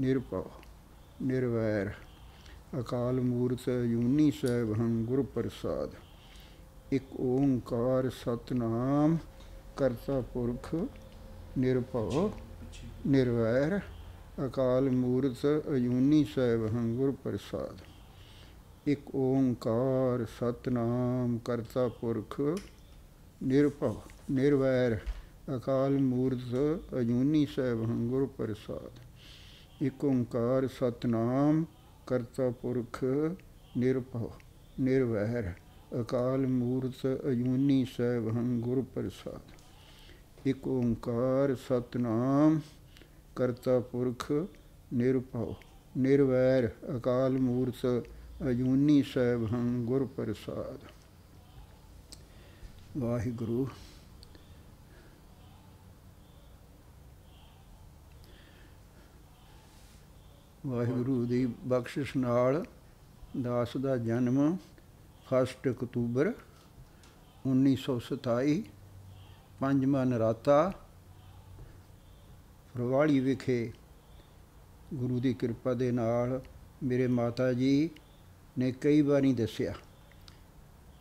ਨਿਰਭਉ ਨਿਰਵੈਰ ਅਕਾਲ ਮੂਰਤ ਯੂਨੀ ਸਾਹਿਬ ਹਮ ਗੁਰ ਪ੍ਰਸਾਦ ਇਕ ਓੰਕਾਰ ਸਤਨਾਮ ਕਰਤਾ ਪੁਰਖ ਨਿਰਭਉ ਨਿਰਵੈਰ ਅਕਾਲ ਮੂਰਤ ਅਯੂਨੀ ਸਾਹਿਬ ਹਮ ਗੁਰ ਪ੍ਰਸਾਦ ਇਕ ਓੰਕਾਰ ਸਤਨਾਮ ਕਰਤਾ ਪੁਰਖ ਨਿਰਭਉ ਨਿਰਵੈਰ ਅਕਾਲ ਮੂਰਤ ਅਯੂਨੀ ਸਾਹਿਬ ਹਮ ਗੁਰ ਪ੍ਰਸਾਦ ਇੱਕ ਓੰਕਾਰ ਸਤਨਾਮ ਕਰਤਾ ਪੁਰਖ ਨਿਰਭਉ ਨਿਰਵੈਰ ਅਕਾਲ ਮੂਰਤ ਅਯੂਨੀ ਸੈਭੰ ਗੁਰ ਪ੍ਰਸਾਦ ਇੱਕ ਓੰਕਾਰ ਸਤਨਾਮ ਕਰਤਾ ਪੁਰਖ ਨਿਰਭਉ ਨਿਰਵੈਰ ਅਕਾਲ ਮੂਰਤ ਅਯੂਨੀ ਸੈਭੰ ਗੁਰ ਪ੍ਰਸਾਦ ਵਾਹਿਗੁਰੂ ਵਾਹਿਗੁਰੂ ਦੀ ਬਖਸ਼ਿਸ਼ ਨਾਲ ਦਾਸ ਦਾ ਜਨਮ 1 ਅਕਤੂਬਰ 1927 ਪੰਜਵਾਂ ਨਰਾਤਾ ਫਰਵਾਲੀ ਵਿਖੇ ਗੁਰੂ ਦੀ ਕਿਰਪਾ ਦੇ ਨਾਲ ਮੇਰੇ ਮਾਤਾ ਜੀ ਨੇ ਕਈ ਵਾਰੀ ਦੱਸਿਆ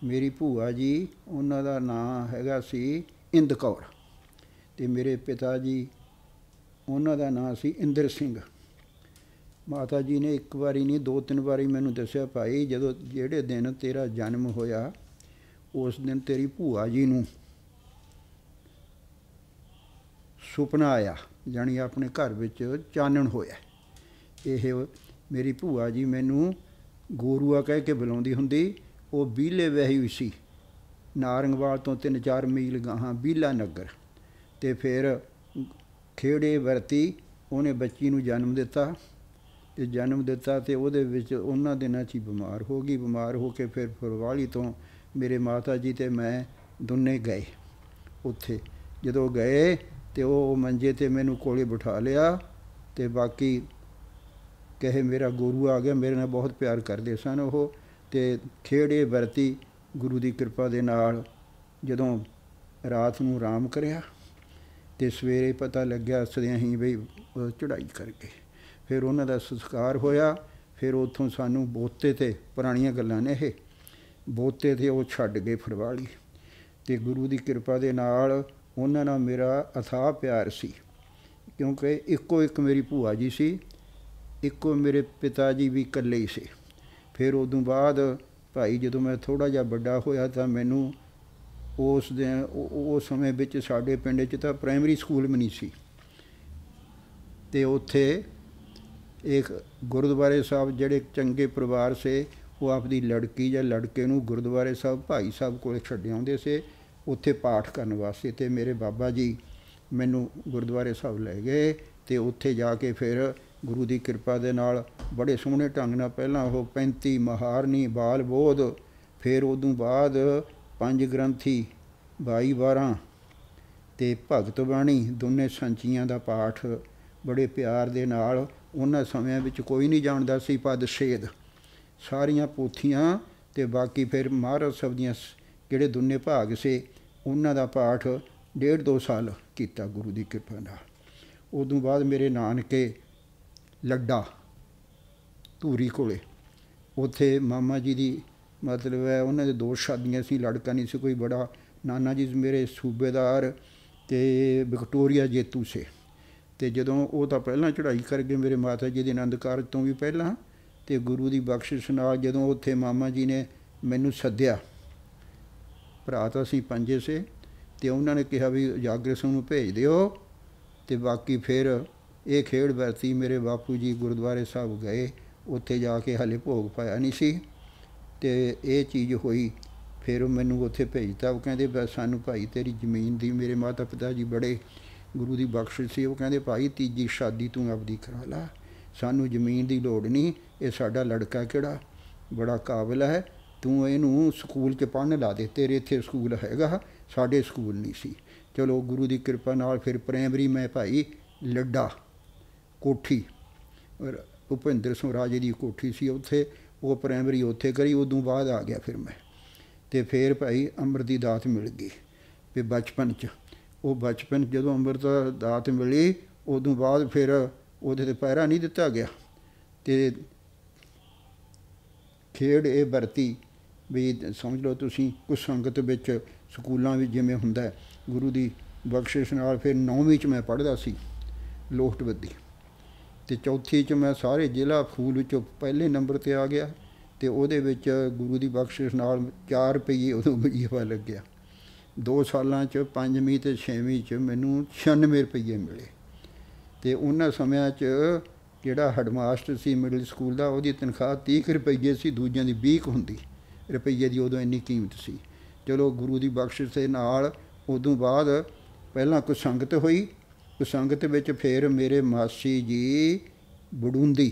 ਮੇਰੀ ਭੂਆ ਜੀ ਉਹਨਾਂ ਦਾ ਨਾਮ ਹੈਗਾ ਸੀ ਇੰਦਕੌਰ ਤੇ ਮੇਰੇ ਪਿਤਾ ਜੀ ਉਹਨਾਂ ਦਾ ਨਾਮ ਸੀ ਇੰਦਰ ਸਿੰਘ ਮਾਤਾ ਜੀ ਨੇ ਇੱਕ ਵਾਰੀ ਨਹੀਂ ਦੋ ਤਿੰਨ ਵਾਰੀ ਮੈਨੂੰ ਦੱਸਿਆ ਭਾਈ ਜਦੋਂ ਜਿਹੜੇ ਦਿਨ ਤੇਰਾ ਜਨਮ ਹੋਇਆ ਉਸ ਦਿਨ ਤੇਰੀ ਭੂਆ ਜੀ ਨੂੰ ਸੁਪਨਾ ਆਇਆ ਜਾਨੀ ਆਪਣੇ ਘਰ ਵਿੱਚ ਚਾਨਣ ਹੋਇਆ ਇਹ ਮੇਰੀ ਭੂਆ ਜੀ ਮੈਨੂੰ ਗੋਰੂਆ ਕਹਿ ਕੇ ਬੁਲਾਉਂਦੀ ਹੁੰਦੀ ਉਹ ਬੀਲੇ ਵਹੀ ਹੋਈ ਸੀ ਨਾਰੰਗਵਾਲ ਤੋਂ 3-4 ਮੀਲ ਗਾਹਾਂ ਬੀਲਾ ਨਗਰ ਤੇ ਫਿਰ ਖੇੜੇ ਵਰਤੀ ਉਹਨੇ ਬੱਚੀ ਨੂੰ ਜਨਮ ਦਿੱਤਾ ਇਹ ਜਨਮ ਦਿੱਤਾ ਤੇ ਉਹਦੇ ਵਿੱਚ ਉਹਨਾਂ ਦਿਨਾਂ 'ਚ ਹੀ ਬਿਮਾਰ ਹੋ ਗਈ ਬਿਮਾਰ ਹੋ ਕੇ ਫਿਰ ਫਰਵਾਲੀ ਤੋਂ ਮੇਰੇ ਮਾਤਾ ਜੀ ਤੇ ਮੈਂ ਦੋਨੇ ਗਏ ਉੱਥੇ ਜਦੋਂ ਗਏ ਤੇ ਉਹ ਮੰਜੇ ਤੇ ਮੈਨੂੰ ਕੋਲੇ ਬਿਠਾ ਲਿਆ ਤੇ ਬਾਕੀ ਕਹੇ ਮੇਰਾ ਗੁਰੂ ਆ ਗਿਆ ਮੇਰੇ ਨਾਲ ਬਹੁਤ ਪਿਆਰ ਕਰਦੇ ਸਨ ਉਹ ਤੇ ਖੇੜੇ ਵਰਤੀ ਗੁਰੂ ਦੀ ਕਿਰਪਾ ਦੇ ਨਾਲ ਜਦੋਂ ਰਾਤ ਨੂੰ ਆਰਾਮ ਕਰਿਆ ਤੇ ਸਵੇਰੇ ਪਤਾ ਲੱਗਿਆ ਸਦਿਆਂ ਹੀ ਬਈ ਚੜਾਈ ਕਰਕੇ ਫਿਰ ਉਹਨਾਂ ਦਾ ਸੰਸਕਾਰ ਹੋਇਆ ਫਿਰ ਉੱਥੋਂ ਸਾਨੂੰ ਬੋਤੇ ਤੇ ਪੁਰਾਣੀਆਂ ਗੱਲਾਂ ਨੇ ਇਹ ਬੋਤੇ ਤੇ ਉਹ ਛੱਡ ਗਏ ਫਰਵਾਲੀ ਤੇ ਗੁਰੂ ਦੀ ਕਿਰਪਾ ਦੇ ਨਾਲ ਉਹਨਾਂ ਨਾਲ ਮੇਰਾ ਅਥਾਹ ਪਿਆਰ ਸੀ ਕਿਉਂਕਿ ਇੱਕੋ ਇੱਕ ਮੇਰੀ ਭੂਆ ਜੀ ਸੀ ਇੱਕੋ ਮੇਰੇ ਪਿਤਾ ਜੀ ਵੀ ਇਕੱਲੇ ਹੀ ਸੀ ਫਿਰ ਉਦੋਂ ਬਾਅਦ ਭਾਈ ਜਦੋਂ ਮੈਂ ਥੋੜਾ ਜਿਹਾ ਵੱਡਾ ਹੋਇਆ ਤਾਂ ਮੈਨੂੰ ਉਸ ਦੇ ਉਹ ਸਮੇਂ ਵਿੱਚ ਸਾਡੇ ਪਿੰਡ 'ਚ ਤਾਂ ਪ੍ਰਾਇਮਰੀ ਸਕੂਲ ਵੀ ਨਹੀਂ ਸੀ ਤੇ ਉੱਥੇ ਇੱਕ ਗੁਰਦੁਆਰੇ ਸਾਹਿਬ ਜਿਹੜੇ ਚੰਗੇ ਪਰਿਵਾਰ ਸੇ ਉਹ ਆਪਦੀ ਲੜਕੀ ਜਾਂ ਲੜਕੇ ਨੂੰ ਗੁਰਦੁਆਰੇ ਸਾਹਿਬ ਭਾਈ ਸਾਹਿਬ ਕੋਲੇ ਛੱਡ ਆਉਂਦੇ ਸੇ ਉੱਥੇ ਪਾਠ ਕਰਨ ਵਾਸਤੇ ਤੇ ਮੇਰੇ ਬਾਬਾ ਜੀ ਮੈਨੂੰ ਗੁਰਦੁਆਰੇ ਸਾਹਿਬ ਲੈ ਗਏ ਤੇ ਉੱਥੇ ਜਾ ਕੇ ਫਿਰ ਗੁਰੂ ਦੀ ਕਿਰਪਾ ਦੇ ਨਾਲ ਬੜੇ ਸੋਹਣੇ ਢੰਗ ਨਾਲ ਪਹਿਲਾਂ ਉਹ 35 ਮਹਾਰਨੀ ਬਾਲ ਬੋਧ ਫਿਰ ਉਦੋਂ ਬਾਅਦ ਪੰਜ ਗ੍ਰੰਥੀ 22 12 ਤੇ ਭਗਤ ਬਾਣੀ ਦੋਨੇ ਸੰਚੀਆਂ ਦਾ ਪਾਠ ਬੜੇ ਪਿਆਰ ਦੇ ਨਾਲ ਉਹਨਾਂ ਸਮਿਆਂ ਵਿੱਚ ਕੋਈ ਨਹੀਂ ਜਾਣਦਾ ਸੀ ਪਦ ਛੇਦ ਸਾਰੀਆਂ ਪੋਥੀਆਂ ਤੇ ਬਾਕੀ ਫਿਰ ਮਹਾਰਾਜ ਸਭ ਦੀਆਂ ਜਿਹੜੇ ਦੁਨੇ ਭਾਗ ਸੇ ਉਹਨਾਂ ਦਾ ਪਾਠ ਡੇਢ ਦੋ ਸਾਲ ਕੀਤਾ ਗੁਰੂ ਦੀ ਕਿਰਪਾ ਨਾਲ ਉਦੋਂ ਬਾਅਦ ਮੇਰੇ ਨਾਨਕੇ ਲੱਡਾ ਧੂਰੀ ਕੋਲੇ ਉੱਥੇ ਮਾਮਾ ਜੀ ਦੀ ਮਤਲਬ ਹੈ ਉਹਨਾਂ ਦੇ ਦੋ ਸ਼ਾਦੀਆਂ ਸੀ ਲੜਕਾ ਨਹੀਂ ਸੀ ਕੋਈ ਬੜਾ ਨਾਨਾ ਜੀ ਮੇਰੇ ਸੂਬੇਦਾਰ ਤੇ ਵਿਕਟੋਰੀਆ ਜੇਤੂ ਸੇ ਤੇ ਜਦੋਂ ਉਹ ਤਾਂ ਪਹਿਲਾਂ ਚੜ੍ਹਾਈ ਕਰ ਗਏ ਮੇਰੇ ਮਾਤਾ ਜੀ ਦੇ ਆਨੰਦ ਕਾਰਜ ਤੋਂ ਵੀ ਪਹਿਲਾਂ ਤੇ ਗੁਰੂ ਦੀ ਬਖਸ਼ਿਸ਼ ਨਾਲ ਜਦੋਂ ਉੱਥੇ ਮਾਮਾ ਜੀ ਨੇ ਮੈਨੂੰ ਸੱਦਿਆ ਭਰਾ ਤਾਂ ਅਸੀਂ ਪੰਜੇ ਸੇ ਤੇ ਉਹਨਾਂ ਨੇ ਕਿਹਾ ਵੀ ਜਾਗਰੇ ਸਿੰਘ ਨੂੰ ਭੇਜ ਦਿਓ ਤੇ ਬਾਕੀ ਫਿਰ ਇਹ ਖੇਡ ਵਰਤੀ ਮੇਰੇ ਬਾਪੂ ਜੀ ਗੁਰਦੁਆਰੇ ਸਾਹਿਬ ਗਏ ਉੱਥੇ ਜਾ ਕੇ ਹਲੇ ਭੋਗ ਪਾਇਆ ਨਹੀਂ ਸੀ ਤੇ ਇਹ ਚੀਜ਼ ਹੋਈ ਫਿਰ ਮੈਨੂੰ ਉੱਥੇ ਭੇਜਤਾ ਉਹ ਕਹਿੰਦੇ ਬਸ ਸਾਨੂੰ ਭਾਈ ਤੇਰੀ ਜ਼ਮੀਨ ਦੀ ਮੇਰੇ ਮਾਤਾ ਪਿਤਾ ਜੀ ਬੜੇ ਗੁਰੂ ਦੀ ਬਖਸ਼ਿਸ਼ ਸੀ ਉਹ ਕਹਿੰਦੇ ਭਾਈ ਤੀਜੀ ਸ਼ਾਦੀ ਤੂੰ ਆਪਦੀ ਕਰਾ ਲੈ ਸਾਨੂੰ ਜ਼ਮੀਨ ਦੀ ਲੋੜ ਨਹੀਂ ਇਹ ਸਾਡਾ ਲੜਕਾ ਕਿਹੜਾ ਬੜਾ ਕਾਬਿਲ ਹੈ ਤੂੰ ਇਹਨੂੰ ਸਕੂਲ 'ਚ ਪੜਨ ਲਾ ਦੇ ਤੇਰੇ ਇੱਥੇ ਸਕੂਲ ਹੈਗਾ ਸਾਡੇ ਸਕੂਲ ਨਹੀਂ ਸੀ ਚਲੋ ਗੁਰੂ ਦੀ ਕਿਰਪਾ ਨਾਲ ਫਿਰ ਪ੍ਰਾਇਮਰੀ ਮੈਂ ਭਾਈ ਲੱਡਾ ਕੋਠੀ ਔਰ ਭੁਪਿੰਦਰ ਸਿੰਘ ਰਾਜੇ ਦੀ ਕੋਠੀ ਸੀ ਉੱਥੇ ਉਹ ਪ੍ਰਾਇਮਰੀ ਉੱਥੇ ਕਰੀ ਉਦੋਂ ਬਾਅਦ ਆ ਗਿਆ ਫਿਰ ਮੈਂ ਤੇ ਫਿਰ ਭਾਈ ਅੰਮ੍ਰਿਤ ਦੀ ਦਾਤ ਮਿਲ ਗਈ ਵੀ ਬਚਪਨ 'ਚ ਉਹ ਬਚਪਨ ਜਦੋਂ ਅੰਮ੍ਰਿਤ ਦਾਤ ਮਿਲੀ ਉਦੋਂ ਬਾਅਦ ਫਿਰ ਉਹਦੇ ਤੇ ਪਹਿਰਾ ਨਹੀਂ ਦਿੱਤਾ ਗਿਆ ਤੇ ਖੇਡ ਇਹ ਵਰਤੀ ਵੀ ਸਮਝ ਲਓ ਤੁਸੀਂ ਕੁਝ ਸੰਗਤ ਵਿੱਚ ਸਕੂਲਾਂ ਵਿੱਚ ਜਿਵੇਂ ਹੁੰਦਾ ਗੁਰੂ ਦੀ ਬਖਸ਼ਿਸ਼ ਨਾਲ ਫਿਰ 9ਵੀਂ ਚ ਮੈਂ ਪੜ੍ਹਦਾ ਸੀ ਵੱਦੀ ਤੇ ਚੌਥੀ ਚ ਮੈਂ ਸਾਰੇ ਜ਼ਿਲ੍ਹਾ ਫੂਲ ਵਿੱਚੋਂ ਪਹਿਲੇ ਨੰਬਰ ਤੇ ਆ ਗਿਆ ਤੇ ਉਹਦੇ ਵਿੱਚ ਗੁਰੂ ਦੀ ਬਖਸ਼ਿਸ਼ ਨਾਲ 4 ਰੁਪਏ ਉਦੋਂ ਵਜੀਫਾ ਲੱਗਿਆ 2 ਸਾਲਾਂ 'ਚ 5ਵੀਂ ਤੇ 6ਵੀਂ 'ਚ ਮੈਨੂੰ 96 ਰੁਪਏ ਮਿਲੇ ਤੇ ਉਹਨਾਂ ਸਮਿਆਂ 'ਚ ਜਿਹੜਾ ਹੈਡਮਾਸਟਰ ਸੀ ਮਿਡਲ ਸਕੂਲ ਦਾ ਉਹਦੀ ਤਨਖਾਹ 30 ਰੁਪਏ ਸੀ ਦੂਜਿਆਂ ਦੀ 20 ਹੁੰਦੀ ਰੁਪਏ ਦੀ ਉਦੋਂ ਇੰਨੀ ਕੀਮਤ ਸੀ ਚਲੋ ਗੁਰੂ ਦੀ ਬਖਸ਼ਿਸ਼ ਦੇ ਨਾਲ ਉਦੋਂ ਬਾਅਦ ਪਹਿਲਾਂ ਕੁ ਸੰਗਤ ਹੋਈ ਉਸ ਸੰਗਤ ਵਿੱਚ ਫੇਰ ਮੇਰੇ ਮਾਸੀ ਜੀ ਬੜੁੰਦੀ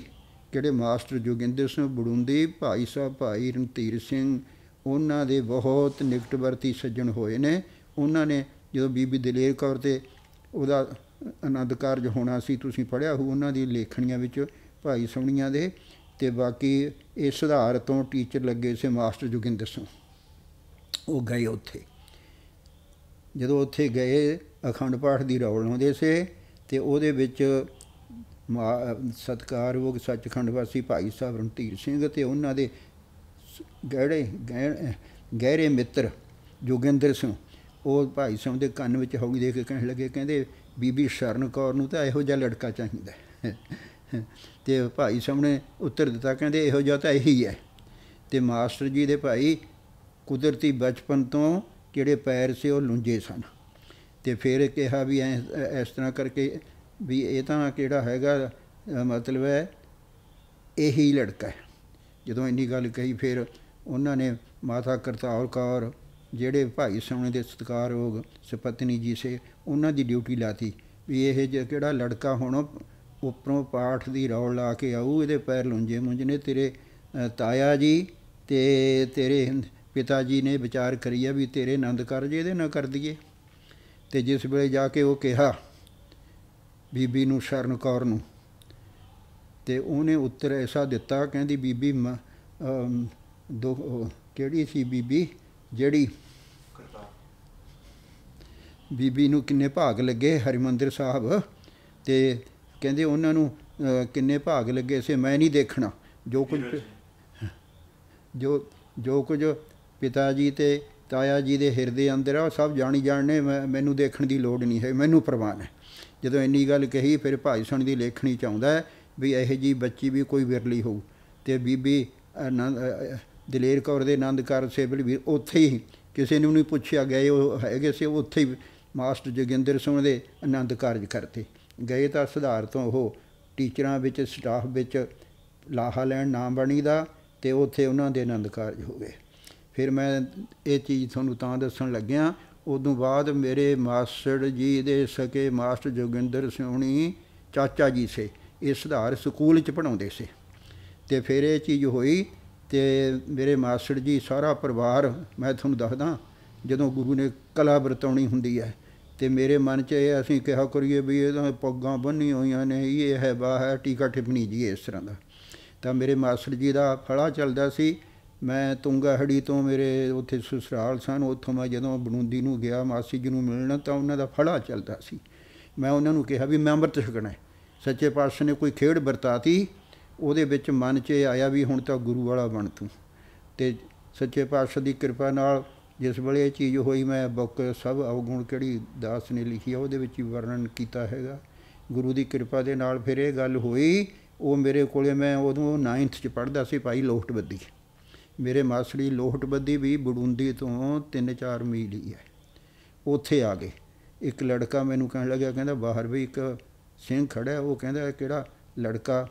ਜਿਹੜੇ ਮਾਸਟਰ ਜੋਗਿੰਦਰ ਸਿੰਘ ਬੜੁੰਦੀ ਭਾਈ ਸਾਹਿਬ ਭਾਈ ਰਣਧੀਰ ਸਿੰਘ ਉਹਨਾਂ ਦੇ ਬਹੁਤ ਨਿਕਟਵਰਤੀ ਸੱਜਣ ਹੋਏ ਨੇ ਉਹਨਾਂ ਨੇ ਜਦੋਂ ਬੀਬੀ ਦਲੇਰ ਕੌਰ ਤੇ ਉਹਦਾ ਅਨੰਦ ਕਾਰਜ ਹੋਣਾ ਸੀ ਤੁਸੀਂ ਪੜਿਆ ਹੋ ਉਹਨਾਂ ਦੀ ਲੇਖਣੀਆਂ ਵਿੱਚ ਭਾਈ ਸੋਹਣੀਆਂ ਦੇ ਤੇ ਬਾਕੀ ਇਹ ਸੁਧਾਰ ਤੋਂ ਟੀਚਰ ਲੱਗੇ ਸੀ ਮਾਸਟਰ ਜੁਗਿੰਦਰ ਸਿੰਘ ਉਹ ਗਏ ਉੱਥੇ ਜਦੋਂ ਉੱਥੇ ਗਏ ਅਖੰਡ ਪਾਠ ਦੀ ਰੌਲ ਹੁੰਦੇ ਸੀ ਤੇ ਉਹਦੇ ਵਿੱਚ ਸਤਕਾਰਯੋਗ ਸੱਚਖੰਡ ਵਾਸੀ ਭਾਈ ਸਾਹਿਬ ਰਣਧੀਰ ਸਿੰਘ ਤੇ ਉਹਨਾਂ ਦੇ ਗਹਿੜੇ ਗਹਿਰੇ ਮਿੱਤਰ ਜੋਗਿੰਦਰ ਸਿੰਘ ਉਹ ਭਾਈ ਸਿੰਘ ਦੇ ਕੰਨ ਵਿੱਚ ਹੌਲੀ ਦੇ ਕੇ ਕਹਿਣ ਲੱਗੇ ਕਹਿੰਦੇ ਬੀਬੀ ਸ਼ਰਨ ਕੌਰ ਨੂੰ ਤਾਂ ਇਹੋ ਜਿਹਾ ਲੜਕਾ ਚਾਹੀਦਾ ਤੇ ਭਾਈ ਸਾਹਮਣੇ ਉੱਤਰ ਦਿੱਤਾ ਕਹਿੰਦੇ ਇਹੋ ਜਿਹਾ ਤਾਂ ਇਹੀ ਹੈ ਤੇ ਮਾਸਟਰ ਜੀ ਦੇ ਭਾਈ ਕੁਦਰਤੀ ਬਚਪਨ ਤੋਂ ਜਿਹੜੇ ਪੈਰ ਸੀ ਉਹ ਲੁੰਝੇ ਸਨ ਤੇ ਫਿਰ ਕਿਹਾ ਵੀ ਇਸ ਤਰ੍ਹਾਂ ਕਰਕੇ ਵੀ ਇਹ ਤਾਂ ਕਿਹੜਾ ਹੈਗਾ ਮਤਲਬ ਹੈ ਇਹੀ ਲੜਕਾ ਹੈ ਜਦੋਂ ਇੰਨੀ ਗੱਲ ਕਹੀ ਫਿਰ ਉਹਨਾਂ ਨੇ ਮਾਤਾ ਕਰਤਾਰ ਕੌਰ ਜਿਹੜੇ ਭਾਈ ਸੋਹਣੇ ਦੇ ਸਤਕਾਰਯੋਗ ਸਪਤਨੀ ਜੀ ਸੇ ਉਹਨਾਂ ਦੀ ਡਿਊਟੀ ਲਾਤੀ ਵੀ ਇਹ ਜਿਹੜਾ ਲੜਕਾ ਹੁਣ ਉਪਰੋਂ ਪਾਠ ਦੀ ਰੌਲ ਲਾ ਕੇ ਆਉ ਇਹਦੇ ਪੈਰ ਲੁੰਜੇ ਮੁੰਜਨੇ ਤੇਰੇ ਤਾਇਆ ਜੀ ਤੇ ਤੇਰੇ ਪਿਤਾ ਜੀ ਨੇ ਵਿਚਾਰ ਕਰੀਆ ਵੀ ਤੇਰੇ ਆਨੰਦ ਕਰ ਜੇ ਇਹਦੇ ਨਾ ਕਰ ਦਈਏ ਤੇ ਜਿਸ ਵੇਲੇ ਜਾ ਕੇ ਉਹ ਕਿਹਾ ਬੀਬੀ ਨੂੰ ਸ਼ਰਨ ਕੌਰ ਨੂੰ ਤੇ ਉਹਨੇ ਉੱਤਰ ਐਸਾ ਦਿੱਤਾ ਕਹਿੰਦੀ ਬੀਬੀ ਦੋ ਕਿਹੜੀ ਸੀ ਬੀਬੀ ਜਿਹੜੀ ਬੀਬੀ ਨੂੰ ਕਿੰਨੇ ਭਾਗ ਲੱਗੇ ਹਰਿਮੰਦਰ ਸਾਹਿਬ ਤੇ ਕਹਿੰਦੇ ਉਹਨਾਂ ਨੂੰ ਕਿੰਨੇ ਭਾਗ ਲੱਗੇ ਸੀ ਮੈਂ ਨਹੀਂ ਦੇਖਣਾ ਜੋ ਕੁਝ ਜੋ ਜੋ ਕੁਝ ਪਿਤਾ ਜੀ ਤੇ ਤਾਇਆ ਜੀ ਦੇ ਹਿਰਦੇ ਅੰਦਰ ਆ ਸਭ ਜਾਣੀ ਜਾਣਨੇ ਮੈਨੂੰ ਦੇਖਣ ਦੀ ਲੋੜ ਨਹੀਂ ਹੈ ਮੈਨੂੰ ਪਰਵਾਹ ਹੈ ਜਦੋਂ ਇੰਨੀ ਗੱਲ ਕਹੀ ਫਿਰ ਭਾਈ ਸਣ ਦੀ ਲੇਖਣੀ ਚਾਹੁੰਦਾ ਹੈ ਵੀ ਇਹ ਜੀ ਬੱਚੀ ਵੀ ਕੋਈ ਵਿਰਲੀ ਹੋਊ ਤੇ ਬੀਬੀ ਦਲੇਰ ਕੌਰ ਦੇ ਆਨੰਦ ਕਾਰ ਸੇਵਲ ਵੀ ਉੱਥੇ ਹੀ ਕਿਸੇ ਨੂੰ ਨਹੀਂ ਪੁੱਛਿਆ ਗਏ ਉਹ ਹੈਗੇ ਸੀ ਉੱਥੇ ਹੀ ਮਾਸਟਰ ਜਗਿੰਦਰ ਸਿੰਘ ਦੇ ਆਨੰਦ ਕਾਰਜ ਕਰਤੇ ਗਏ ਤਾਂ ਸੁਧਾਰ ਤੋਂ ਉਹ ਟੀਚਰਾਂ ਵਿੱਚ ਸਟਾਫ ਵਿੱਚ ਲਾਹਾ ਲੈਣ ਨਾਮ ਬਣੀ ਦਾ ਤੇ ਉੱਥੇ ਉਹਨਾਂ ਦੇ ਆਨੰਦ ਕਾਰਜ ਹੋ ਗਏ ਫਿਰ ਮੈਂ ਇਹ ਚੀਜ਼ ਤੁਹਾਨੂੰ ਤਾਂ ਦੱਸਣ ਲੱਗਿਆ ਉਦੋਂ ਬਾਅਦ ਮੇਰੇ ਮਾਸਟਰ ਜੀ ਦੇ ਸਕੇ ਮਾਸਟਰ ਜੋਗਿੰਦਰ ਸਿੰਘ ਚਾਚਾ ਜੀ ਸੇ ਇਹ ਸੁਧਾਰ ਸਕੂਲ 'ਚ ਪੜਾਉਂਦੇ ਸੀ ਤੇ ਫਿਰ ਇਹ ਚੀਜ਼ ਹੋਈ ਤੇ ਮੇਰੇ ਮਾਸਟਰ ਜੀ ਸਾਰਾ ਪਰਿਵਾਰ ਮੈਂ ਤੁਹਾਨੂੰ ਦੱਸਦਾ ਜਦੋਂ ਗੁਰੂ ਨੇ ਕਲਾ ਵਰਤਾਉਣੀ ਹੁੰਦੀ ਹੈ ਤੇ ਮੇਰੇ ਮਨ 'ਚ ਇਹ ਅਸੀਂ ਕਿਹਾ ਕਰੀਏ ਵੀ ਇਹ ਤਾਂ ਪੱਗਾਂ ਬੰਨੀ ਹੋਈਆਂ ਨੇ ਇਹ ਹੈ ਬਾ ਹੈ ਟੀਕਾ ਟਿਪਣੀ ਜੀ ਇਸ ਤਰ੍ਹਾਂ ਦਾ ਤਾਂ ਮੇਰੇ ਮਾਸਟਰ ਜੀ ਦਾ ਫੜਾ ਚੱਲਦਾ ਸੀ ਮੈਂ ਹੜੀ ਤੋਂ ਮੇਰੇ ਉੱਥੇ ਸੁਸਰਾਲ ਸਨ ਉੱਥੋਂ ਮੈਂ ਜਦੋਂ ਬਨੂੰਦੀ ਨੂੰ ਗਿਆ ਮਾਸੀ ਜੀ ਨੂੰ ਮਿਲਣਾ ਤਾਂ ਉਹਨਾਂ ਦਾ ਫੜਾ ਚੱਲਦਾ ਸੀ ਮੈਂ ਉਹਨਾਂ ਨੂੰ ਕਿਹਾ ਵੀ ਮੈਂ ਅੰਮ੍ਰਿਤ ਛਕਣਾ ਹੈ ਸੱਚੇ ਪਾਤਸ਼ਾਹ ਨੇ ਕੋਈ ਖੇਡ ਵਰਤਾਤੀ ਉਹਦੇ ਵਿੱਚ ਮਨ 'ਚ ਆਇਆ ਵੀ ਹੁਣ ਤਾਂ ਗੁਰੂ ਵਾਲਾ ਬਣ ਤੂੰ ਤੇ ਸੱਚੇ ਪਾਤਸ਼ਾਹ ਦੀ ਕਿਰਪਾ ਨਾਲ ਜਿਸ ਵੇਲੇ ਇਹ ਚੀਜ਼ ਹੋਈ ਮੈਂ ਬੁੱਕ ਸਭ ਅਵਗੁਣ ਕਿਹੜੀ ਦਾਸ ਨੇ ਲਿਖੀ ਆ ਉਹਦੇ ਵਿੱਚ ਹੀ ਵਰਣਨ ਕੀਤਾ ਹੈਗਾ ਗੁਰੂ ਦੀ ਕਿਰਪਾ ਦੇ ਨਾਲ ਫਿਰ ਇਹ ਗੱਲ ਹੋਈ ਉਹ ਮੇਰੇ ਕੋਲੇ ਮੈਂ ਉਦੋਂ 9th ਚ ਪੜਦਾ ਸੀ ਭਾਈ ਲੋਹਟਬੱਦੀ ਮੇਰੇ ਮਾਸੜੀ ਲੋਹਟਬੱਦੀ ਵੀ ਬੜੁੰਦੀ ਤੋਂ 3-4 ਮੀਲ ਹੀ ਹੈ ਉੱਥੇ ਆ ਗਏ ਇੱਕ ਲੜਕਾ ਮੈਨੂੰ ਕਹਿਣ ਲੱਗਿਆ ਕਹਿੰਦਾ ਬਾਹਰ ਵੀ ਇੱਕ ਸਿੰਘ ਖੜਾ ਉਹ ਕਹਿੰਦਾ ਕਿਹੜਾ ਲੜਕਾ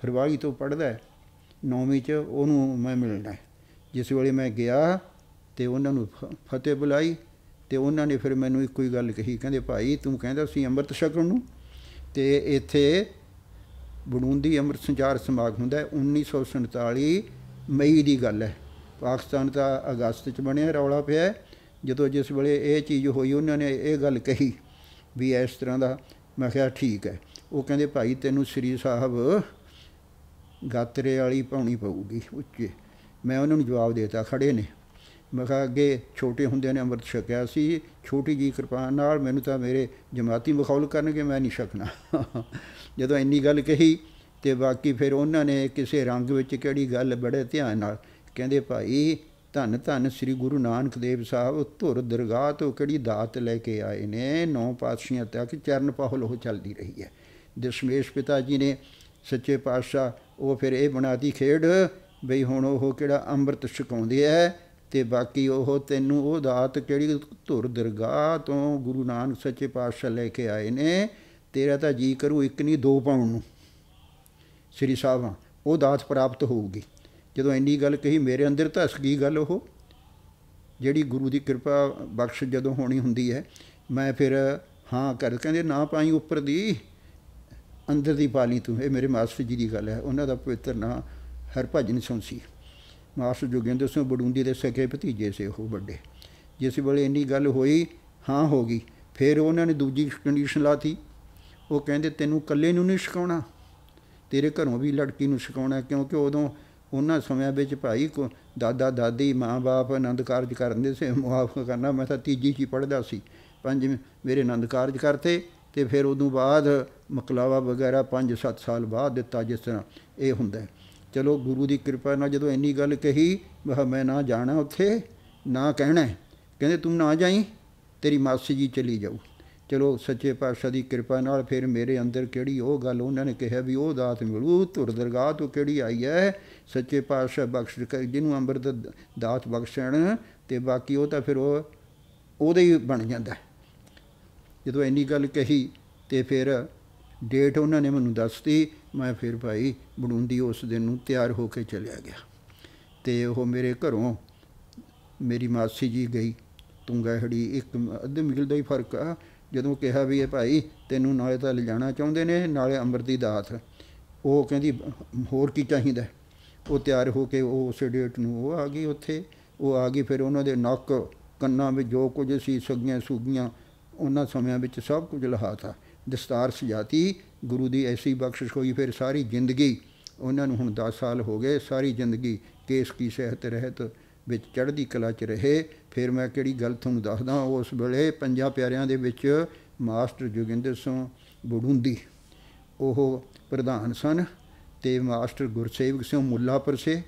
ਫਰਵਾਹੀ ਤੋਂ ਪੜਦਾ ਹੈ ਨੌਵੀਂ 'ਚ ਉਹਨੂੰ ਮੈਂ ਮਿਲਣਾ ਜਿਸ ਵੇਲੇ ਮੈਂ ਗਿਆ ਤੇ ਉਹਨਾਂ ਨੂੰ ਫਤਿਹ ਬੁਲਾਈ ਤੇ ਉਹਨਾਂ ਨੇ ਫਿਰ ਮੈਨੂੰ ਇੱਕੋ ਹੀ ਗੱਲ ਕਹੀ ਕਹਿੰਦੇ ਭਾਈ ਤੂੰ ਕਹਿੰਦਾ ਸੀ ਅੰਮ੍ਰਿਤ ਛਕਣ ਨੂੰ ਤੇ ਇੱਥੇ ਬਣੂੰਦੀ ਅੰਮ੍ਰਿਤ ਸੰਚਾਰ ਸਮਾਗ ਹੁੰਦਾ ਹੈ 1947 ਮਈ ਦੀ ਗੱਲ ਹੈ ਪਾਕਿਸਤਾਨ ਦਾ ਅਗਸਤ 'ਚ ਬਣਿਆ ਰੌਲਾ ਪਿਆ ਜਦੋਂ ਜਿਸ ਵੇਲੇ ਇਹ ਚੀਜ਼ ਹੋਈ ਉਹਨਾਂ ਨੇ ਇਹ ਗੱਲ ਕਹੀ ਵੀ ਇਸ ਤਰ੍ਹਾਂ ਦਾ ਮੈਂ ਕਿਹਾ ਠੀਕ ਹੈ ਉਹ ਕਹਿੰਦੇ ਭਾਈ ਤੈਨੂੰ ਸ੍ਰੀ ਸਾਹਿਬ ਗਾਤਰੇ ਵਾਲੀ ਪਾਉਣੀ ਪਊਗੀ ਉੱਚੇ ਮੈਂ ਉਹਨਾਂ ਨੂੰ ਜਵਾਬ ਦਿੱਤਾ ਖੜੇ ਨੇ ਮੈਂ ਕਿਹਾ ਅੱਗੇ ਛੋਟੇ ਹੁੰਦੇ ਨੇ ਅੰਮ੍ਰਿਤ ਛਕਿਆ ਸੀ ਛੋਟੀ ਜੀ ਕਿਰਪਾ ਨਾਲ ਮੈਨੂੰ ਤਾਂ ਮੇਰੇ ਜਮਾਤੀ ਮਖੌਲ ਕਰਨਗੇ ਮੈਂ ਨਹੀਂ ਛਕਣਾ ਜਦੋਂ ਇੰਨੀ ਗੱਲ ਕਹੀ ਤੇ ਬਾਕੀ ਫਿਰ ਉਹਨਾਂ ਨੇ ਕਿਸੇ ਰੰਗ ਵਿੱਚ ਕਿਹੜੀ ਗੱਲ ਬੜੇ ਧਿਆਨ ਨਾਲ ਕਹਿੰਦੇ ਭਾਈ ਧੰਨ ਧੰਨ ਸ੍ਰੀ ਗੁਰੂ ਨਾਨਕ ਦੇਵ ਸਾਹਿਬ ਧੁਰ ਦਰਗਾਹ ਤੋਂ ਕਿਹੜੀ ਦਾਤ ਲੈ ਕੇ ਆਏ ਨੇ ਨੌ ਪਾਤਸ਼ਾਹਾਂ ਤੱਕ ਚਰਨ ਪਾਹੁਲ ਉਹ ਚੱਲਦੀ ਰਹੀ ਹੈ ਦਸ਼ਮੇਸ਼ ਪਿਤਾ ਜੀ ਨੇ ਸੱਚੇ ਪਾਤਸ਼ਾਹ ਉਹ ਫਿਰ ਇਹ ਬਣਾਤੀ ਖੇਡ ਬਈ ਹੁਣ ਉਹ ਕਿਹੜਾ ਅੰਮ੍ਰਿਤ ਛਕਾਉਂਦੇ ਐ ਤੇ ਬਾਕੀ ਉਹ ਤੈਨੂੰ ਉਹ ਦਾਤ ਕਿਹੜੀ ਧੁਰ ਦਰਗਾਹ ਤੋਂ ਗੁਰੂ ਨਾਨਕ ਸੱਚੇ ਪਾਤਸ਼ਾਹ ਲੈ ਕੇ ਆਏ ਨੇ ਤੇਰਾ ਤਾਂ ਜੀ ਕਰੂ ਇੱਕ ਨਹੀਂ ਦੋ ਪਾਉਣ ਨੂੰ ਸ੍ਰੀ ਸਾਹਿਬਾਂ ਉਹ ਦਾਤ ਪ੍ਰਾਪਤ ਹੋਊਗੀ ਜਦੋਂ ਇੰਨੀ ਗੱਲ ਕਹੀ ਮੇਰੇ ਅੰਦਰ ਤਾਂ ਗਈ ਗੱਲ ਉਹ ਜਿਹੜੀ ਗੁਰੂ ਦੀ ਕਿਰਪਾ ਬਖਸ਼ ਜਦੋਂ ਹੋਣੀ ਹੁੰਦੀ ਹੈ ਮੈਂ ਫਿਰ ਹਾਂ ਕਰ ਕਹਿੰਦੇ ਨਾ ਪਾਈ ਉੱਪਰ ਦੀ ਅੰਦਰ ਦੀ ਪਾਲੀ ਤੂੰ ਇਹ ਮੇਰੇ ਮਾਸਟਰ ਜੀ ਦੀ ਗੱਲ ਹੈ ਉਹਨਾਂ ਦਾ ਪਵਿੱਤਰ ਨਾਂ ਹਰ ਭਜਨ ਸੀ ਮਾਸਟਰ ਜੋਗਿੰਦਰ ਸਿੰਘ ਬੜੂੰਦੀ ਦੇ ਸਕੇ ਭਤੀਜੇ ਸੇ ਉਹ ਵੱਡੇ ਜਿਸ ਵੇਲੇ ਇੰਨੀ ਗੱਲ ਹੋਈ ਹਾਂ ਹੋ ਗਈ ਫਿਰ ਉਹਨਾਂ ਨੇ ਦੂਜੀ ਕੰਡੀਸ਼ਨ ਲਾਤੀ ਉਹ ਕਹਿੰਦੇ ਤੈਨੂੰ ਇਕੱਲੇ ਨੂੰ ਨਹੀਂ ਸਿਖਾਉਣਾ ਤੇਰੇ ਘਰੋਂ ਵੀ ਲੜਕੀ ਨੂੰ ਸਿਖਾਉਣਾ ਕਿਉਂਕਿ ਉਦੋਂ ਉਹਨਾਂ ਸਮਿਆਂ ਵਿੱਚ ਭਾਈ ਕੋ ਦਾਦਾ ਦਾਦੀ ਮਾਂ-ਬਾਪ ਆਨੰਦ ਕਾਰਜ ਕਰਦੇ ਸੀ ਮੁਆਫ ਕਰਨਾ ਮੈਂ ਤਾਂ ਤੀਜੀ ਚ ਪੜਦਾ ਸੀ ਪੰਜਵੇਂ ਮੇਰੇ ਆਨੰਦ ਕਾਰਜ ਕਰਤੇ ਤੇ ਫਿਰ ਉਦੋਂ ਬਾਅਦ ਮਕਲਾਵਾ ਵਗੈਰਾ 5-7 ਸਾਲ ਬਾਅਦ ਦਿੱਤਾ ਜਿਸ ਤਰ੍ਹਾਂ ਇਹ ਹੁੰਦਾ ਚਲੋ ਗੁਰੂ ਦੀ ਕਿਰਪਾ ਨਾਲ ਜਦੋਂ ਇੰਨੀ ਗੱਲ ਕਹੀ ਮੈਂ ਨਾ ਜਾਣਾ ਉੱਥੇ ਨਾ ਕਹਿਣਾ ਕਹਿੰਦੇ ਤੂੰ ਨਾ ਜਾਈ ਤੇਰੀ ਮਾਸੀ ਜੀ ਚਲੀ ਜਾਊ ਚਲੋ ਸੱਚੇ ਪਾਤਸ਼ਾਹ ਦੀ ਕਿਰਪਾ ਨਾਲ ਫਿਰ ਮੇਰੇ ਅੰਦਰ ਕਿਹੜੀ ਉਹ ਗੱਲ ਉਹਨਾਂ ਨੇ ਕਿਹਾ ਵੀ ਉਹ ਦਾਤ ਮਿਲੂ ਧੁਰ ਦਰਗਾਹ ਤੋਂ ਕਿਹੜੀ ਆਈ ਹੈ ਸੱਚੇ ਪਾਤਸ਼ਾਹ ਬਖਸ਼ ਜਿਹਨੂੰ ਅੰਮ੍ਰਿਤ ਦਾਤ ਬਖਸ਼ਣ ਤੇ ਬਾਕੀ ਉਹ ਤਾਂ ਫਿਰ ਉਹ ਉਹਦੇ ਹੀ ਬਣ ਜਾਂਦਾ ਜਦੋਂ ਇੰਨੀ ਗੱਲ ਕਹੀ ਤੇ ਫਿਰ ਡੇਟ ਉਹਨਾਂ ਨੇ ਮੈਨੂੰ ਦੱਸਤੀ ਮੈਂ ਫਿਰ ਭਾਈ ਬਣੂੰਦੀ ਉਸ ਦਿਨ ਨੂੰ ਤਿਆਰ ਹੋ ਕੇ ਚਲਿਆ ਗਿਆ ਤੇ ਉਹ ਮੇਰੇ ਘਰੋਂ ਮੇਰੀ ਮਾਸੀ ਜੀ ਗਈ ਤੁੰਗਾ ਹੜੀ ਇੱਕ ਅੱਧੇ ਮਿਲਦਾ ਹੀ ਫਰਕ ਆ ਜਦੋਂ ਕਿਹਾ ਵੀ ਇਹ ਭਾਈ ਤੈਨੂੰ ਨਾਲੇ ਤਾਂ ਲਿਜਾਣਾ ਚਾਹੁੰਦੇ ਨੇ ਨਾਲੇ ਅੰਮ੍ਰਿਤ ਦੀ ਦਾਤ ਉਹ ਕਹਿੰਦੀ ਹੋਰ ਕੀ ਚਾਹੀਦਾ ਉਹ ਤਿਆਰ ਹੋ ਕੇ ਉਹ ਉਸੇ ਡੇਟ ਨੂੰ ਉਹ ਆ ਗਈ ਉੱਥੇ ਉਹ ਆ ਗਈ ਫਿਰ ਉਹਨਾਂ ਦੇ ਨੱਕ ਕੰਨਾਂ ਵਿੱਚ ਜੋ ਕੁਝ ਸੀ ਸਗੀਆਂ ਸੂਗੀਆਂ ਉਹਨਾਂ ਸਮਿਆਂ ਵਿੱਚ ਸਭ ਕੁਝ ਲਹਾਤਾ ਦਸਤਾਰ ਸਜਾਤੀ ਗੁਰੂ ਦੀ ਐਸੀ ਬਖਸ਼ਿਸ਼ ਹੋਈ ਫਿਰ ਸਾਰੀ ਜ਼ਿੰਦਗੀ ਉਹਨਾਂ ਨੂੰ ਹੁਣ 10 ਸਾਲ ਹੋ ਗਏ ਸਾਰੀ ਜ਼ਿੰਦਗੀ ਕੇਸ ਕੀ ਸਿਹਤ ਰਹਿਤ ਵਿੱਚ ਚੜ੍ਹਦੀ ਕਲਾ 'ਚ ਰਹੇ ਫਿਰ ਮੈਂ ਕਿਹੜੀ ਗੱਲ ਤੁਹਾਨੂੰ ਦੱਸਦਾ ਉਸ ਵੇਲੇ ਪੰਜਾਂ ਪਿਆਰਿਆਂ ਦੇ ਵਿੱਚ ਮਾਸਟਰ ਜੋਗਿੰਦਰ ਸਿੰਘ ਬੜੁੰਦੀ ਉਹ ਪ੍ਰਧਾਨ ਸਨ ਤੇ ਮਾਸਟਰ ਗੁਰਸੇਵਕ ਸਿੰਘ ਮੁੱਲਾਪੁਰ ਸੇ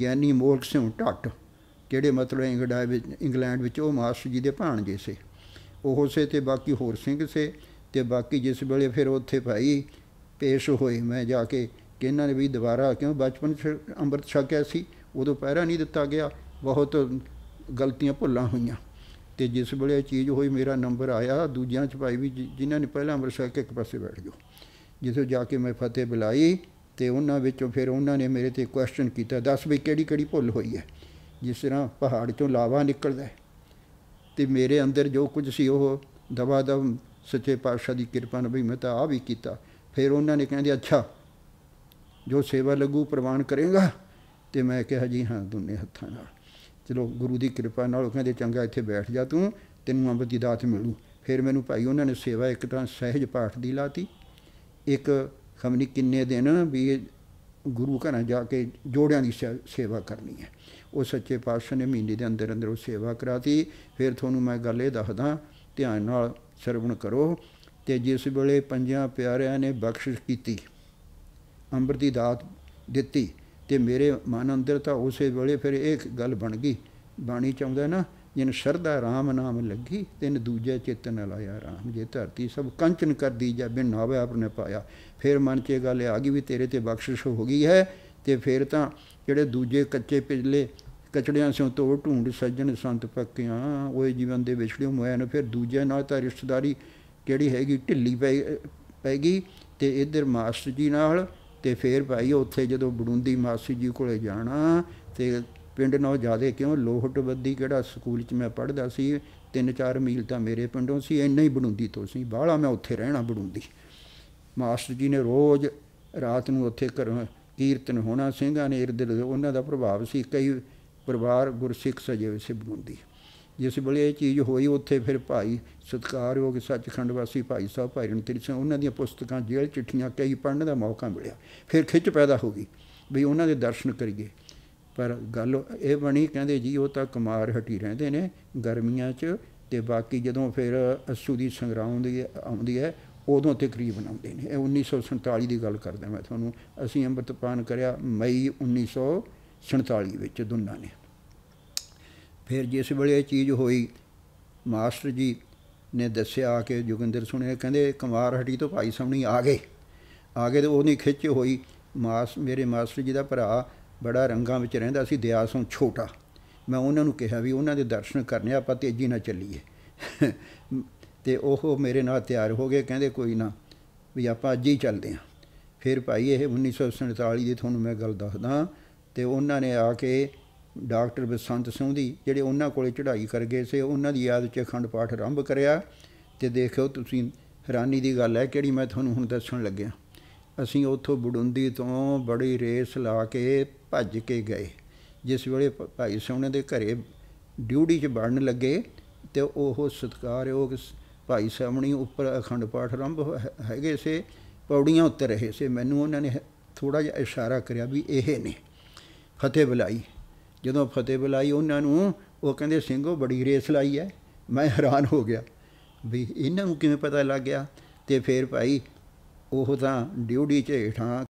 ਗਿਆਨੀ ਮੋਲਕ ਸਿੰਘ ਟੱਟ ਜਿਹੜੇ ਮਤਲਬ ਇੰਗਲੈਂਡ ਵਿੱਚ ਇੰਗਲੈਂਡ ਵਿੱਚ ਉਹ ਮਾਸਟਰ ਜੀ ਦੇ ਭਾਣਜੇ ਸੇ ਉਹ ਸੇ ਤੇ ਬਾਕੀ ਹੋਰ ਸਿੰਘ ਸੇ ਤੇ ਬਾਕੀ ਜਿਸ ਵੇਲੇ ਫਿਰ ਉੱਥੇ ਭਾਈ ਪੇਸ਼ ਹੋਏ ਮੈਂ ਜਾ ਕੇ ਕਿ ਇਹਨਾਂ ਨੇ ਵੀ ਦੁਬਾਰਾ ਕਿਉਂ ਬਚਪਨ ਅੰਮ੍ਰਿਤ ਛਕਿਆ ਸੀ ਉਦੋਂ ਪਹਿਰਾ ਨਹੀਂ ਦਿੱਤਾ ਗਿਆ ਬਹੁਤ ਗਲਤੀਆਂ ਭੁੱਲਾਂ ਹੋਈਆਂ ਤੇ ਜਿਸ ਵੇਲੇ ਚੀਜ਼ ਹੋਈ ਮੇਰਾ ਨੰਬਰ ਆਇਆ ਦੂਜਿਆਂ ਚ ਭਾਈ ਵੀ ਜਿਨ੍ਹਾਂ ਨੇ ਪਹਿਲਾਂ ਅੰਮ੍ਰਿਤ ਕੇ ਇੱਕ ਪਾਸੇ ਬੈਠ ਗਏ ਜਿੱਥੇ ਜਾ ਕੇ ਮੈਂ ਫਤਿਹ ਬੁਲਾਈ ਤੇ ਉਹਨਾਂ ਵਿੱਚੋਂ ਫਿਰ ਉਹਨਾਂ ਨੇ ਮੇਰੇ ਤੇ ਕੁਐਸਚਨ ਕੀਤਾ ਦੱਸ ਵੀ ਕਿਹੜੀ ਕਿਹੜੀ ਭੁੱਲ ਹੋਈ ਹੈ ਜਿਸ ਤਰ੍ਹਾਂ ਪਹਾੜ ਚੋਂ ਲਾਵਾ ਨਿਕਲਦਾ ਹੈ ਤੇ ਮੇਰੇ ਅੰਦਰ ਜੋ ਕੁਝ ਸੀ ਉਹ ਦਵਾ ਦਵ ਸੱਚੇ ਪਾਤਸ਼ਾਹ ਦੀ ਕਿਰਪਾ ਨਾਲ ਵੀ ਮੈਂ ਤਾਂ ਆ ਵੀ ਕੀਤਾ ਫਿਰ ਉਹਨਾਂ ਨੇ ਕਹਿੰਦੇ ਅੱਛਾ ਜੋ ਸੇਵਾ ਲੱਗੂ ਪ੍ਰਵਾਨ ਕਰੇਗਾ ਤੇ ਮੈਂ ਕਿਹਾ ਜੀ ਹਾਂ ਦੁਨੇ ਹੱਥਾਂ ਨਾਲ ਚਲੋ ਗੁਰੂ ਦੀ ਕਿਰਪਾ ਨਾਲ ਉਹ ਕਹਿੰਦੇ ਚੰਗਾ ਇੱਥੇ ਬੈਠ ਜਾ ਤੂੰ ਤੈਨੂੰ ਅੰਮ੍ਰਿਤ ਦੀ ਦਾਤ ਮਿਲੂ ਫਿਰ ਮੈਨੂੰ ਭਾਈ ਉਹਨਾਂ ਨੇ ਸੇਵਾ ਇੱਕ ਤਾਂ ਸਹਿਜ ਪਾਠ ਦੀ ਲਾਤੀ ਇੱਕ ਖਮਨੀ ਕਿੰਨੇ ਦਿਨ ਵੀ ਗੁਰੂ ਘਰਾਂ ਜਾ ਕੇ ਜੋੜਿਆਂ ਦੀ ਸੇਵਾ ਕਰਨੀ ਹੈ ਉਹ ਸੱਚੇ ਪਾਤਸ਼ਾਹ ਨੇ ਮਹੀਨੇ ਦੇ ਅੰਦਰ ਅੰਦਰ ਉਹ ਸੇਵਾ ਕਰਾਤੀ ਫਿਰ ਤੁਹਾਨੂੰ ਮੈਂ ਗੱਲ ਇਹ ਦੱਸਦਾ ਧਿਆਨ ਨਾਲ ਸਰਵਣ ਕਰੋ ਤੇ ਜਿਸ ਵੇਲੇ ਪੰਜਾਂ ਪਿਆਰਿਆਂ ਨੇ ਬਖਸ਼ਿਸ਼ ਕੀਤੀ ਅੰਮ੍ਰਿਤ ਦੀ ਦਾਤ ਦਿੱਤੀ ਤੇ ਮੇਰੇ ਮਨ ਅੰਦਰ ਤਾਂ ਉਸੇ ਵੇਲੇ ਫਿਰ ਇੱਕ ਗੱਲ ਬਣ ਗਈ ਬਾਣੀ ਚ ਆਉਂਦਾ ਨਾ ਜਿਨ ਸਰਦਾ ਰਾਮ ਨਾਮ ਲੱਗੀ ਤਿੰਨ ਦੂਜੇ ਚੇਤਨ ਲਾਇਆ ਰਾਮ ਜੇ ਧਰਤੀ ਸਭ ਕੰਚਨ ਕਰ ਦੀ ਜਾ ਬਿਨ ਹੋਵੇ ਆਪਨੇ ਪਾਇਆ ਫਿਰ ਮਨ 'ਚ ਇਹ ਗੱਲ ਆ ਗਈ ਵੀ ਤੇਰੇ ਤੇ ਬਖਸ਼ਿਸ਼ ਹੋ ਗਈ ਹੈ ਤੇ ਫਿਰ ਤਾਂ ਜਿਹੜੇ ਦੂਜੇ ਕੱਚੇ ਪਿਛਲੇ ਕਚੜਿਆਂ ਸਿਓ ਤੋੜ ਢੂੰਡ ਸੱਜਣ ਸੰਤ ਪੱਕਿਆਂ ਉਹ ਜੀਵਨ ਦੇ ਵਿਛੜਿਓ ਮੋਇਨ ਫਿਰ ਦੂਜੇ ਨਾਲ ਤਾਂ ਰਿਸ਼ਤੇਦਾਰੀ ਕਿਹੜੀ ਹੈਗੀ ਢਿੱਲੀ ਪੈ ਪੈਗੀ ਤੇ ਇਧਰ ਮਾਸਟਰ ਜੀ ਨਾਲ ਤੇ ਫਿਰ ਭਾਈ ਉੱਥੇ ਜਦੋਂ ਬੜੁੰਦੀ ਮਾਸੀ ਜੀ ਕੋਲੇ ਜਾਣਾ ਤੇ ਪਿੰਡ ਨਾਲੋਂ ਜ਼ਿਆਦਾ ਕਿਉਂ ਲੋਹਟ ਬੱਦੀ ਕਿਹੜਾ ਸਕੂਲ 'ਚ ਮੈਂ ਪੜਦਾ ਸੀ ਤਿੰਨ ਚਾਰ ਮੀਲ ਤਾਂ ਮੇਰੇ ਪਿੰਡੋਂ ਸੀ ਇੰਨਾ ਹੀ ਬੜੁੰਦੀ ਤੋਂ ਸੀ ਬਾਹਲਾ ਮੈਂ ਉੱਥੇ ਰਹਿਣਾ ਬੜੁੰਦੀ ਮਾਸਟਰ ਜੀ ਨੇ ਰੋਜ਼ ਰਾਤ ਨੂੰ ਉੱਥੇ ਘਰੋਂ ਕੀਰਤਨ ਹੋਣਾ ਸਿੰਘਾਂ ਨੇ ਇਰਦ ਉਹਨਾਂ ਦਾ ਪ੍ਰਭਾਵ ਸੀ ਕਈ ਪਰਿਵਾਰ ਗੁਰਸਿੱਖ ਸਜੇ ਵਿੱਚ ਸੀ ਜਿਸ ਵੇਲੇ ਇਹ ਚੀਜ਼ ਹੋਈ ਉੱਥੇ ਫਿਰ ਭਾਈ ਸਤਕਾਰਯੋਗ ਸੱਚਖੰਡ ਵਾਸੀ ਭਾਈ ਸਾਹਿਬ ਭਾਈ ਰਣਜੀਤ ਸਿੰਘ ਉਹਨਾਂ ਦੀਆਂ ਪੁਸਤਕਾਂ ਜੇਲ੍ਹ ਚਿੱਠੀਆਂ ਕਈ ਪੜਨ ਦਾ ਮੌਕਾ ਮਿਲਿਆ ਫਿਰ ਖਿੱਚ ਪੈਦਾ ਹੋ ਗਈ ਵੀ ਉਹਨਾਂ ਦੇ ਦਰਸ਼ਨ ਕਰੀਏ ਪਰ ਗੱਲ ਇਹ ਬਣੀ ਕਹਿੰਦੇ ਜੀ ਉਹ ਤਾਂ ਕੁਮਾਰ ਹਟੀ ਰਹਿੰਦੇ ਨੇ ਗਰਮੀਆਂ 'ਚ ਤੇ ਬਾਕੀ ਜਦੋਂ ਫਿਰ ਅਸੂ ਦੀ ਸੰਗਰਾਉਂ ਦੀ ਆਉਂਦੀ ਹੈ ਉਦੋਂ ਤਕਰੀਬਨ ਆਉਂਦੇ ਨੇ ਇਹ 1947 ਦੀ ਗੱਲ ਕਰਦਾ ਮੈਂ ਤੁਹਾਨੂੰ ਅਸੀਂ ਅੰਮ੍ਰਿਤਪਾਨ ਕਰਿਆ ਮਈ 1947 ਵਿੱਚ ਦੁਨਾਂ ਨੇ ਫਿਰ ਜਿਸ ਵੇਲੇ ਇਹ ਚੀਜ਼ ਹੋਈ ਮਾਸਟਰ ਜੀ ਨੇ ਦੱਸਿਆ ਕਿ ਜੁਗਿੰਦਰ ਸੁਣੇ ਕਹਿੰਦੇ ਕੁਮਾਰ ਹਟੀ ਤੋਂ ਭਾਈ ਸਾਹਮਣੇ ਆ ਗਏ ਆ ਗਏ ਤੇ ਨਹੀਂ ਖਿੱਚ ਹੋਈ ਮਾਸ ਮੇਰੇ ਮਾਸਟਰ ਜੀ ਦਾ ਭਰਾ ਬੜਾ ਰੰਗਾਂ ਵਿੱਚ ਰਹਿੰਦਾ ਸੀ ਦਿਆਸੋਂ ਛੋਟਾ ਮੈਂ ਉਹਨਾਂ ਨੂੰ ਕਿਹਾ ਵੀ ਉਹਨਾਂ ਦੇ ਦਰਸ਼ਨ ਕਰਨੇ ਆਪਾਂ ਤੇਜ਼ੀ ਨਾਲ ਚੱਲੀਏ ਤੇ ਉਹ ਮੇਰੇ ਨਾਲ ਤਿਆਰ ਹੋ ਗਏ ਕਹਿੰਦੇ ਕੋਈ ਨਾ ਵੀ ਆਪਾਂ ਅੱਜ ਹੀ ਚੱਲਦੇ ਆਂ ਫਿਰ ਭਾਈ ਇਹ 1947 ਦੀ ਤੁਹਾਨੂੰ ਮੈਂ ਗੱਲ ਦੱਸਦਾ ਤੇ ਉਹਨਾਂ ਨੇ ਆ ਕੇ ਡਾਕਟਰ ਬਸੰਤ ਸਿੰਘ ਦੀ ਜਿਹੜੇ ਉਹਨਾਂ ਕੋਲੇ ਚੜ੍ਹਾਈ ਕਰ ਗਏ ਸੀ ਉਹਨਾਂ ਦੀ ਯਾਦ 'ਚ ਅਖੰਡ ਪਾਠ ਆਰੰਭ ਕਰਿਆ ਤੇ ਦੇਖਿਓ ਤੁਸੀਂ ਹੈਰਾਨੀ ਦੀ ਗੱਲ ਹੈ ਕਿਹੜੀ ਮੈਂ ਤੁਹਾਨੂੰ ਹੁਣ ਦੱਸਣ ਲੱਗਿਆ ਅਸੀਂ ਉੱਥੋਂ ਬੁੜੁੰਦੀ ਤੋਂ ਬੜੀ ਰੇਸ ਲਾ ਕੇ ਭੱਜ ਕੇ ਗਏ ਜਿਸ ਵੇਲੇ ਭਾਈ ਸੋਹਣੇ ਦੇ ਘਰੇ ਡਿਊਟੀ 'ਚ ਵੜਨ ਲੱਗੇ ਤੇ ਉਹ ਸਤਕਾਰਯੋਗ ਭਾਈ ਸਾਹਮਣੀ ਉੱਪਰ ਅਖੰਡ ਪਾਠ ਆਰੰਭ ਹੈਗੇ ਸੇ ਪੌੜੀਆਂ ਉੱਤੇ ਰਹੇ ਸੇ ਮੈਨੂੰ ਉਹਨਾਂ ਨੇ ਥੋੜਾ ਜਿਹਾ ਇਸ਼ਾਰਾ ਕਰਿਆ ਵੀ ਇਹ ਨੇ ਫਤਿਹ ਬੁਲਾਈ ਜਦੋਂ ਫਤਿਹ ਬੁਲਾਈ ਉਹਨਾਂ ਨੂੰ ਉਹ ਕਹਿੰਦੇ ਸਿੰਘੋ ਬੜੀ ਰੇਸ ਲਾਈ ਐ ਮੈਂ ਹੈਰਾਨ ਹੋ ਗਿਆ ਵੀ ਇਹਨਾਂ ਨੂੰ ਕਿਵੇਂ ਪਤਾ ਲੱਗ ਗਿਆ ਤੇ ਫੇਰ ਭਾਈ ਉਹ ਤਾਂ ਡਿਊਟੀ 'ਚ ਹੇਠਾਂ